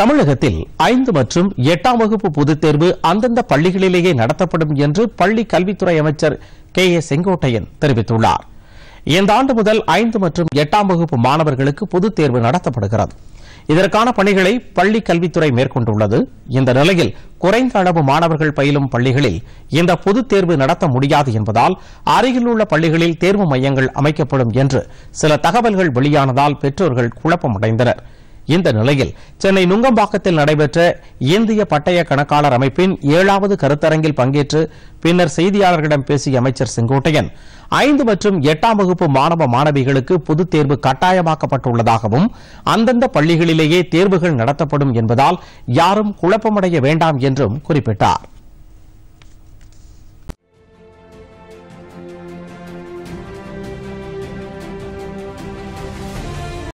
தமிழகத்தில் ஐந்து மற்றும் எட்டாம் வகுப்பு பொதுத் தேர்வு அந்தந்த பள்ளிகளிலேயே நடத்தப்படும் என்று பள்ளி கல்வித்துறை அமைச்சர் கே ஏ செங்கோட்டையன் தெரிவித்துள்ளார் இந்த ஆண்டு முதல் ஐந்து மற்றும் எட்டாம் வகுப்பு மாணவர்களுக்கு பொதுத் தேர்வு நடத்தப்படுகிறது இதற்கான பணிகளை பள்ளி கல்வித்துறை மேற்கொண்டுள்ளது இந்த நிலையில் குறைந்த அளவு மாணவர்கள் பயிலும் பள்ளிகளில் இந்த பொதுத் தேர்வு நடத்த முடியாது என்பதால் அருகில் உள்ள பள்ளிகளில் தேர்வு மையங்கள் அமைக்கப்படும் என்று சில தகவல்கள் வெளியானதால் பெற்றோர்கள் குழப்பமடைந்தனா் இந்த நிலையில் சென்னை நுங்கம்பாக்கத்தில் நடைபெற்ற இந்திய பட்டய கணக்காளர் அமைப்பின் ஏழாவது கருத்தரங்கில் பங்கேற்று பின்னர் செய்தியாளர்களிடம் பேசிய அமைச்சர் செங்கோட்டையன் ஐந்து மற்றும் எட்டாம் வகுப்பு மாணவ மாணவிகளுக்கு பொதுத் தேர்வு கட்டாயமாக்கப்பட்டுள்ளதாகவும் அந்தந்த பள்ளிகளிலேயே தேர்வுகள் நடத்தப்படும் என்பதால் யாரும் குழப்பமடைய வேண்டாம் என்றும் குறிப்பிட்டாா்